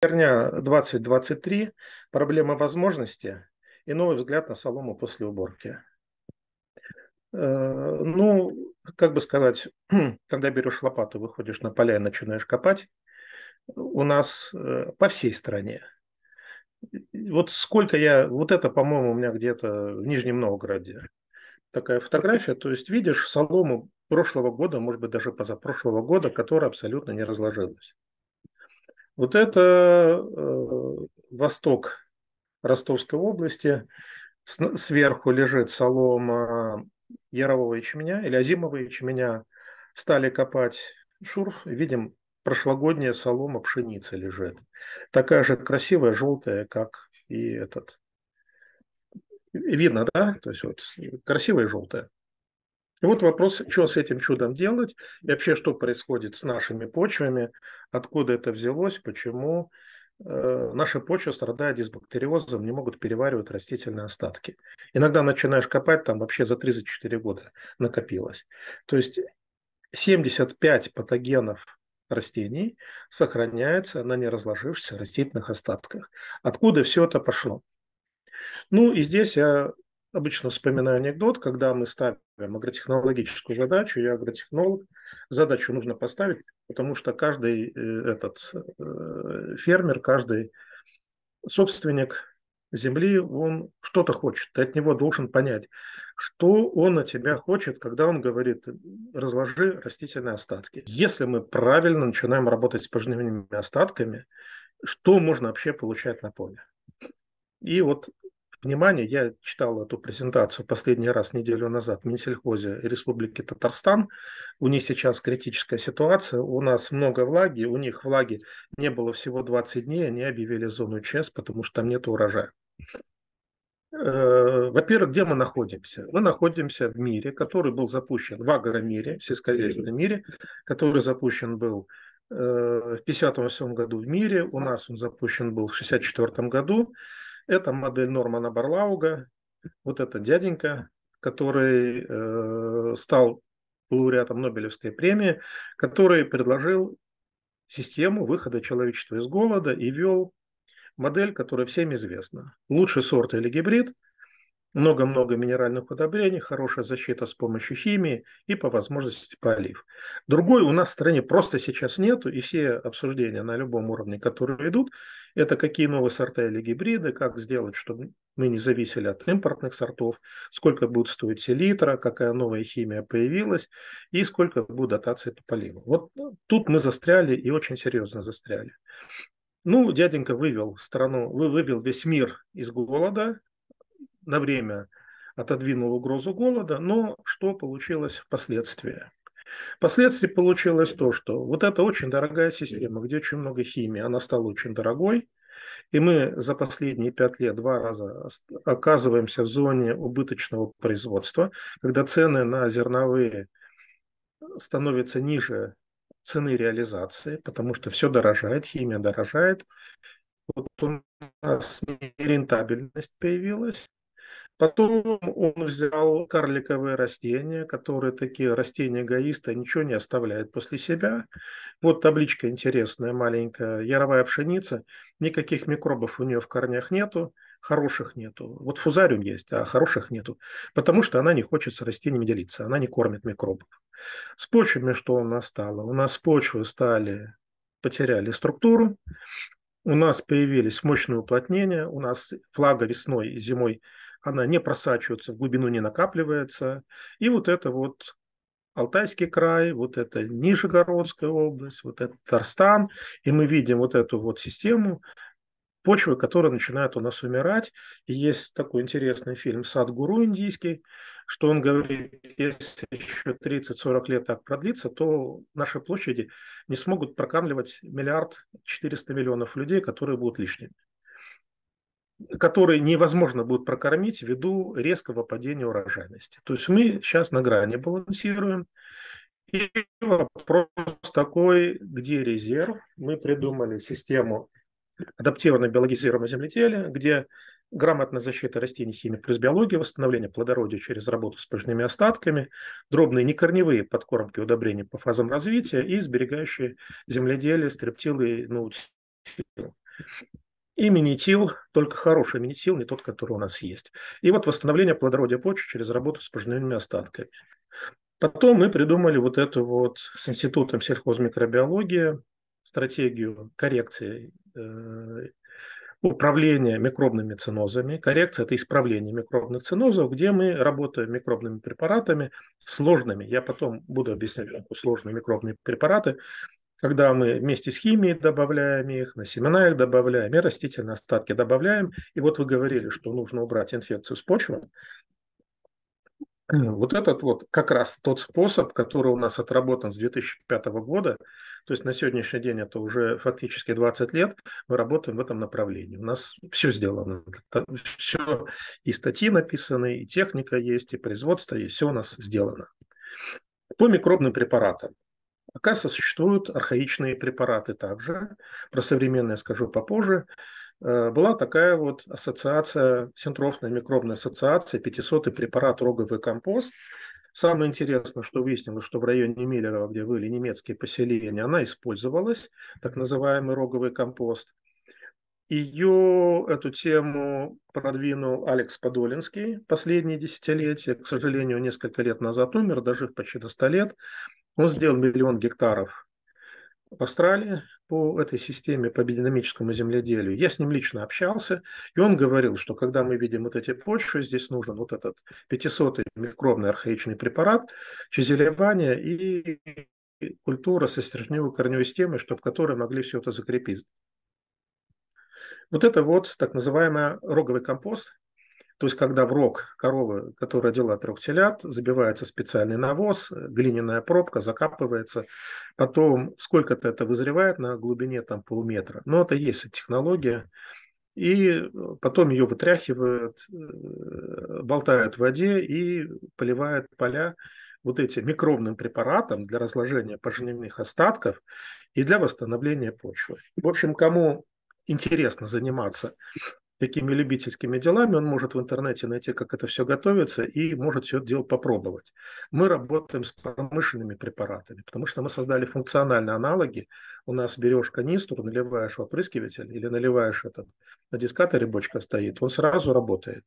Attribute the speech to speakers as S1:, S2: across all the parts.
S1: Херня 2023. Проблема возможности и новый взгляд на солому после уборки. Э, ну, как бы сказать, когда берешь лопату, выходишь на поля и начинаешь копать, у нас э, по всей стране. Вот сколько я... Вот это, по-моему, у меня где-то в Нижнем Новгороде такая фотография. То есть видишь солому прошлого года, может быть, даже позапрошлого года, которая абсолютно не разложилась. Вот это э, восток Ростовской области. С, сверху лежит солома ярового ячменя или озимого ячменя. Стали копать шурф, видим, прошлогодняя солома пшеницы лежит. Такая же красивая, желтая, как и этот. Видно, да? То есть вот красивая и желтая. И вот вопрос, что с этим чудом делать, и вообще, что происходит с нашими почвами, откуда это взялось, почему э, наша почва страдает дисбактериозом, не могут переваривать растительные остатки. Иногда начинаешь копать, там вообще за 3-4 года накопилось. То есть 75 патогенов растений сохраняется на неразложившихся растительных остатках. Откуда все это пошло? Ну и здесь я обычно вспоминаю анекдот, когда мы ставим агротехнологическую задачу, я агротехнолог, задачу нужно поставить, потому что каждый э, этот э, фермер, каждый собственник земли, он что-то хочет. Ты от него должен понять, что он от тебя хочет, когда он говорит, разложи растительные остатки. Если мы правильно начинаем работать с пожнивными остатками, что можно вообще получать на поле? И вот внимание, я читал эту презентацию последний раз неделю назад в Минсельхозе Республики Татарстан. У них сейчас критическая ситуация, у нас много влаги, у них влаги не было всего 20 дней, они объявили зону ЧС, потому что там нет урожая. Э, во-первых, где мы находимся? Мы находимся в мире, который был запущен в агромире, в сельскохозяйственном мире, который запущен был э, в 1958 году в мире, у нас он запущен был в 1964 году. Это модель Нормана Барлауга, вот это дяденька, который э, стал лауреатом Нобелевской премии, который предложил систему выхода человечества из голода и вел модель, которая всем известна. Лучший сорт или гибрид – много-много минеральных удобрений, хорошая защита с помощью химии и по возможности полив. Другой у нас в стране просто сейчас нету, и все обсуждения на любом уровне, которые идут, это какие новые сорта или гибриды, как сделать, чтобы мы не зависели от импортных сортов, сколько будет стоить селитра, какая новая химия появилась и сколько будет дотации по поливу. Вот ну, тут мы застряли и очень серьезно застряли. Ну, дяденька вывел страну, вы вывел весь мир из голода, на время отодвинул угрозу голода, но что получилось впоследствии? Впоследствии получилось то, что вот эта очень дорогая система, где очень много химии, она стала очень дорогой, и мы за последние пять лет два раза оказываемся в зоне убыточного производства, когда цены на зерновые становятся ниже цены реализации, потому что все дорожает, химия дорожает. Вот у нас нерентабельность появилась, Потом он взял карликовые растения, которые такие растения эгоисты, ничего не оставляют после себя. Вот табличка интересная, маленькая, яровая пшеница. Никаких микробов у нее в корнях нету, хороших нету. Вот фузариум есть, а хороших нету, потому что она не хочет с растениями делиться, она не кормит микробов. С почвами что у нас стало? У нас почвы стали, потеряли структуру, у нас появились мощные уплотнения, у нас влага весной и зимой – она не просачивается в глубину, не накапливается. И вот это вот Алтайский край, вот это Нижегородская область, вот это Татарстан. И мы видим вот эту вот систему почвы, которая начинает у нас умирать. И есть такой интересный фильм «Сад-гуру» индийский, что он говорит, если еще 30-40 лет так продлится, то наши площади не смогут прокармливать миллиард 400 миллионов людей, которые будут лишними которые невозможно будет прокормить ввиду резкого падения урожайности. То есть мы сейчас на грани балансируем. И вопрос такой, где резерв? Мы придумали систему адаптированной биологизированного земледелия, где грамотная защита растений химии плюс биология, восстановление плодородия через работу с пышными остатками, дробные некорневые подкормки удобрения по фазам развития и сберегающие земледелие, стрептилы и наутилы и минитил, только хороший минитил, не тот, который у нас есть. И вот восстановление плодородия почвы через работу с пожиновыми остатками. Потом мы придумали вот эту вот с Институтом сельхозмикробиологии стратегию коррекции э, управления микробными цинозами. Коррекция – это исправление микробных цинозов, где мы работаем микробными препаратами сложными. Я потом буду объяснять, что сложные микробные препараты когда мы вместе с химией добавляем их, на семена их добавляем, и растительные остатки добавляем. И вот вы говорили, что нужно убрать инфекцию с почвы. Э, вот этот вот как раз тот способ, который у нас отработан с 2005 года, то есть на сегодняшний день это уже фактически 20 лет, мы работаем в этом направлении. У нас все сделано, все и статьи написаны, и техника есть, и производство, и все у нас сделано. По микробным препаратам. Оказывается, существуют архаичные препараты также. Про современные скажу попозже. Э, была такая вот ассоциация, синтрофная микробная ассоциация, 500 препарат роговый компост. Самое интересное, что выяснилось, что в районе Миллерова, где были немецкие поселения, она использовалась, так называемый роговый компост. Ее, эту тему продвинул Алекс Подолинский последние десятилетия. К сожалению, несколько лет назад умер, дожив почти до 100 лет. Он сделал миллион гектаров в Австралии по этой системе, по биодинамическому земледелию. Я с ним лично общался, и он говорил, что когда мы видим вот эти почвы, здесь нужен вот этот 500 микробный архаичный препарат, чезелевание и культура со стержневой корневой системой, чтобы которые могли все это закрепить. Вот это вот так называемый роговый компост, то есть, когда в рог коровы, которая родила трех телят, забивается специальный навоз, э, глиняная пробка, закапывается. Потом сколько-то это вызревает на глубине там полметра. Но это есть технология. И э, потом ее вытряхивают, э, болтают в воде и поливают поля вот этим микробным препаратом для разложения пожневных остатков и для восстановления почвы. В общем, кому интересно заниматься такими любительскими делами, он может в интернете найти, как это все готовится, и может все это дело попробовать. Мы работаем с промышленными препаратами, потому что мы создали функциональные аналоги. У нас берешь канистру, наливаешь в опрыскиватель или наливаешь этот, на дискаторе бочка стоит, он сразу работает.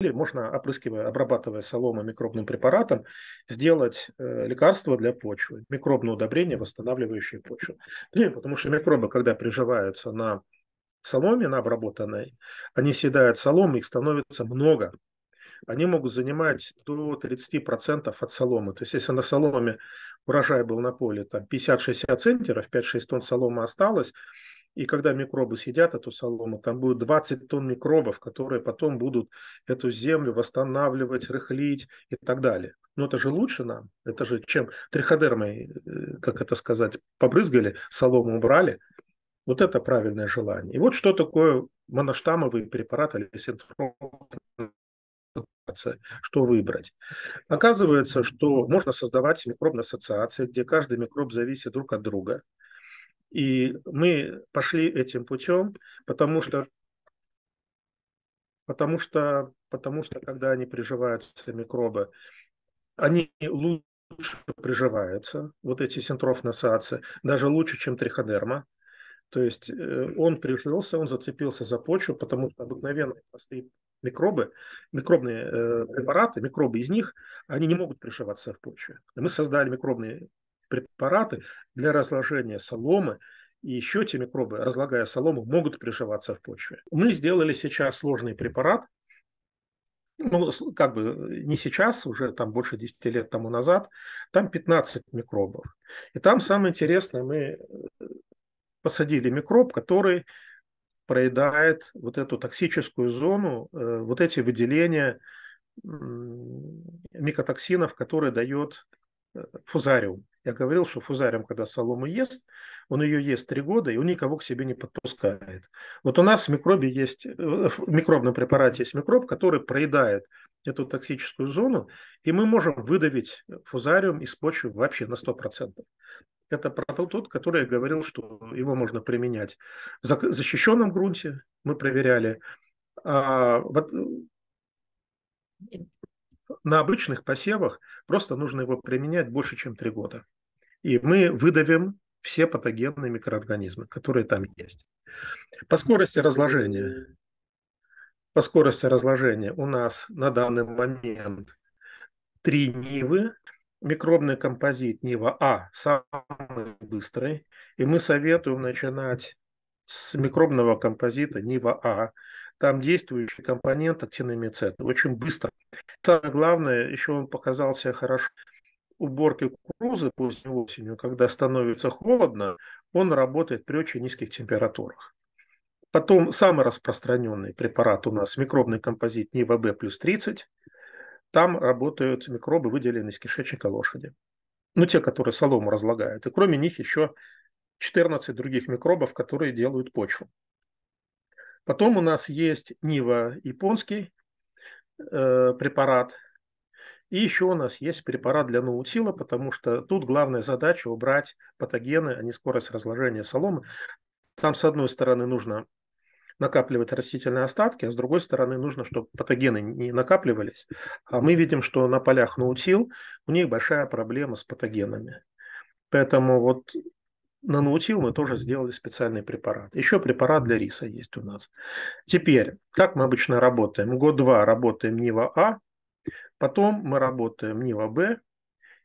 S1: Или можно, опрыскивая, обрабатывая солому микробным препаратом, сделать э, лекарство для почвы, микробное удобрение, восстанавливающее почву. Потому что микробы, когда приживаются на соломина обработанной, они съедают солому, их становится много. Они могут занимать до 30% от соломы. То есть, если на соломе урожай был на поле там 50-60 центнеров, 5-6 тонн соломы осталось, и когда микробы съедят эту солому, там будет 20 тонн микробов, которые потом будут эту землю восстанавливать, рыхлить и так далее. Но это же лучше нам, это же чем триходермой, э, как это сказать, побрызгали, солому убрали – вот это правильное желание. И вот что такое моноштамовый препарат или синтроф что выбрать. Оказывается, что можно создавать микробные ассоциации, где каждый микроб зависит друг от друга. И мы пошли этим путем, потому что, потому что, потому что когда они приживаются, микробы, они лучше приживаются, вот эти синтрофные ассоциации, даже лучше, чем триходерма, то есть э, он пришелся, он зацепился за почву, потому что обыкновенные простые микробы, микробные э, препараты, микробы из них, они не могут приживаться в почве. Мы создали микробные препараты для разложения соломы, и еще те микробы, разлагая солому, могут приживаться в почве. Мы сделали сейчас сложный препарат, ну, как бы не сейчас, уже там больше 10 лет тому назад, там 15 микробов. И там самое интересное, мы э, посадили микроб, который проедает вот эту токсическую зону, э, вот эти выделения микотоксинов, которые дает э, фузариум. Я говорил, что фузариум, когда солому ест, он ее ест три года, и он никого к себе не подпускает. Вот у нас в микробе есть, э, в микробном препарате есть микроб, который проедает эту токсическую зону, и мы можем выдавить фузариум из почвы вообще на 100% это про тот, который я говорил, что его можно применять. В защищенном грунте мы проверяли. А, вот, э, на обычных посевах просто нужно его применять больше, чем три года. И мы выдавим все патогенные микроорганизмы, которые там есть. По скорости разложения. По скорости разложения у нас на данный момент три нивы микробный композит Нива А самый быстрый, и мы советуем начинать с микробного композита Нива А. Там действующий компонент актиномицет очень быстро. Самое главное, еще он показался хорошо уборки кукурузы поздней осенью, когда становится холодно, он работает при очень низких температурах. Потом самый распространенный препарат у нас микробный композит Нива Б плюс 30 там работают микробы, выделенные из кишечника лошади. Ну, те, которые солому разлагают. И кроме них еще 14 других микробов, которые делают почву. Потом у нас есть Нива японский э, препарат. И еще у нас есть препарат для наутила, потому что тут главная задача убрать патогены, а не скорость разложения соломы. Там, с одной стороны, нужно накапливать растительные остатки, а с другой стороны нужно, чтобы патогены не накапливались. А мы видим, что на полях наутил у них большая проблема с патогенами. Поэтому вот на наутил мы тоже сделали специальный препарат. Еще препарат для риса есть у нас. Теперь, как мы обычно работаем? Год-два работаем НИВА А, потом мы работаем НИВА Б,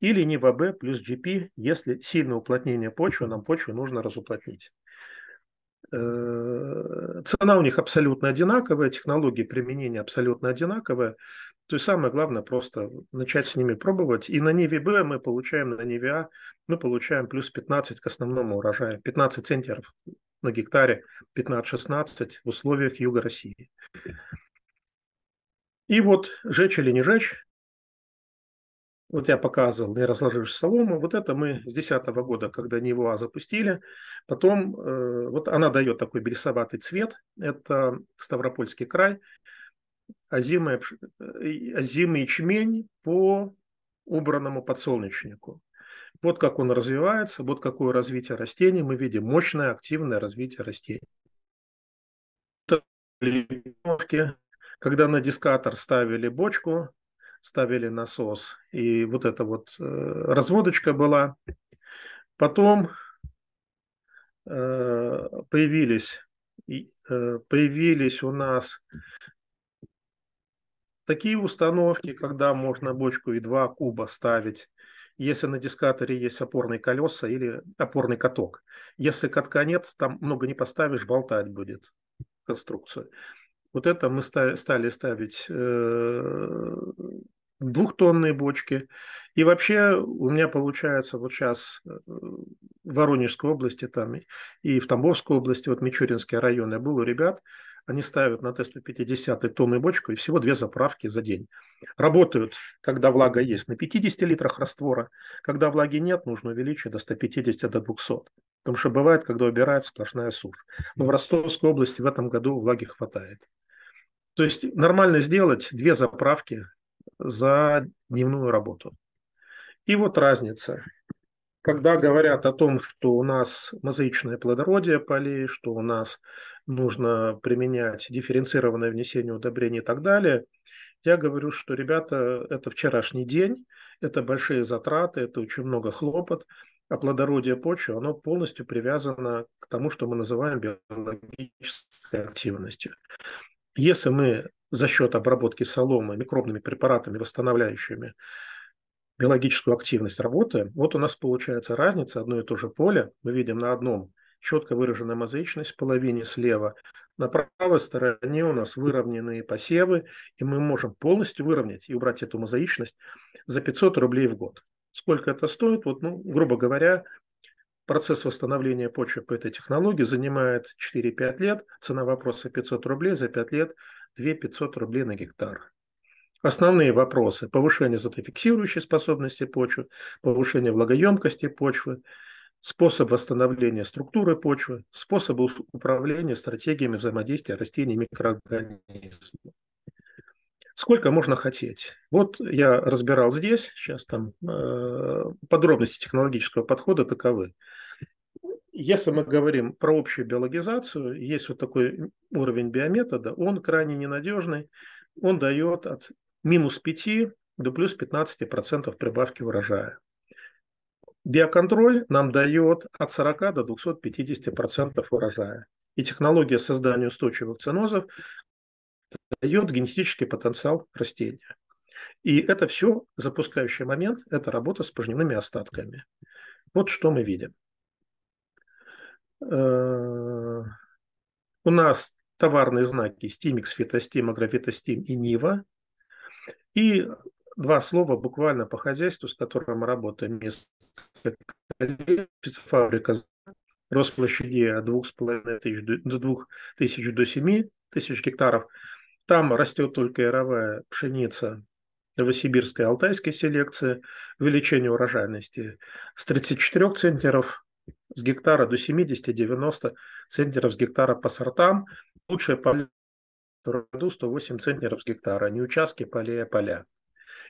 S1: или НИВА Б плюс GP, если сильное уплотнение почвы, нам почву нужно разуплотнить. Э, цена у них абсолютно одинаковая, технологии применения абсолютно одинаковые. То есть самое главное просто начать с ними пробовать. И на Б мы получаем, на А мы получаем плюс 15 к основному урожаю. 15 центнеров на гектаре, 15-16 в условиях Юга России. И вот жечь или не жечь, вот я показывал, не разложишь солому. Вот это мы с 2010 года, когда Нива запустили. Потом э, вот она дает такой белесоватый цвет. Это Ставропольский край. Озимая, э, озимый ячмень по убранному подсолнечнику. Вот как он развивается, вот какое развитие растений. Мы видим мощное, активное развитие растений. Когда на дискатор ставили бочку, ставили насос, и вот эта вот э, разводочка была. Потом э, появились, э, появились у нас такие установки, когда можно бочку и два куба ставить, если на дискаторе есть опорные колеса или опорный каток. Если катка нет, там много не поставишь, болтать будет конструкцию. Вот это мы стали ставить э, двухтонные бочки. И вообще у меня получается вот сейчас э, в Воронежской области там и в Тамбовской области, вот Мичуринский район, я был у ребят, они ставят на Т-150 тонны бочку и всего две заправки за день. Работают, когда влага есть, на 50 литрах раствора. Когда влаги нет, нужно увеличить до 150, до 200. Потому что бывает, когда убирает сплошная сушь. Но в Ростовской области в этом году влаги хватает. То есть нормально сделать две заправки за дневную работу. И вот разница. Когда говорят о том, что у нас мозаичное плодородие полей, что у нас нужно применять дифференцированное внесение удобрений и так далее, я говорю, что, ребята, это вчерашний день, это большие затраты, это очень много хлопот, а плодородие почвы, оно полностью привязано к тому, что мы называем биологической активностью. Если мы за счет обработки соломы микробными препаратами, восстанавливающими биологическую активность работаем, вот у нас получается разница, одно и то же поле, мы видим на одном четко выраженная мозаичность в половине слева, на правой стороне у нас выровненные посевы, и мы можем полностью выровнять и убрать эту мозаичность за 500 рублей в год. Сколько это стоит? Вот, ну, грубо говоря, Процесс восстановления почвы по этой технологии занимает 4-5 лет. Цена вопроса 500 рублей, за 5 лет 2500 рублей на гектар. Основные вопросы – повышение затофиксирующей способности почвы, повышение влагоемкости почвы, способ восстановления структуры почвы, способы управления стратегиями взаимодействия растений и микроорганизмов. Сколько можно хотеть? Вот я разбирал здесь, сейчас там э, подробности технологического подхода таковы если мы говорим про общую биологизацию, есть вот такой уровень биометода, он крайне ненадежный, он дает от минус 5 до плюс 15% прибавки урожая. Биоконтроль нам дает от 40 до 250% урожая. И технология создания устойчивых ценозов дает генетический потенциал растения. И это все запускающий момент, это работа с пожневными остатками. Вот что мы видим. Э, у нас товарные знаки Steamix, Фитостим, Агрофитостим и Нива. И два слова буквально по хозяйству, с которым мы работаем фабрика рост площади от 2,5 до 2 тысяч до 7 тысяч гектаров. Там растет только яровая пшеница новосибирской алтайской селекции. Увеличение урожайности с 34 центнеров с гектара до 70-90 центнеров с гектара по сортам. Лучшие поля в году 108 центнеров с гектара, а не участки, поля, поля.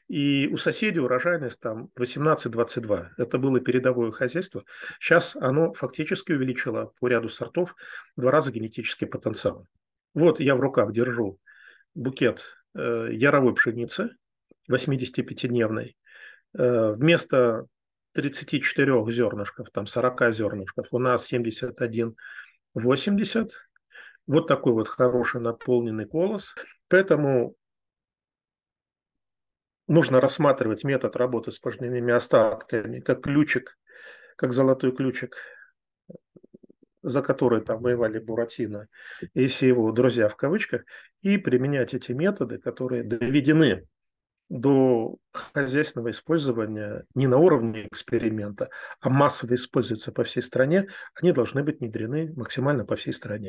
S1: И у соседей урожайность там 18-22. Это было передовое хозяйство. Сейчас оно фактически увеличило по ряду сортов два раза генетический потенциал. Вот я в руках держу букет э, яровой пшеницы 85-дневной. Э, вместо 34 зернышков, там 40 зернышков, у нас 71,80. Вот такой вот хороший наполненный колос. Поэтому нужно рассматривать метод работы с пожненными остатками как ключик, как золотой ключик, за который там воевали Буратино и все его друзья в кавычках, и применять эти методы, которые доведены до хозяйственного использования не на уровне эксперимента, а массово используются по всей стране, они должны быть внедрены максимально по всей стране.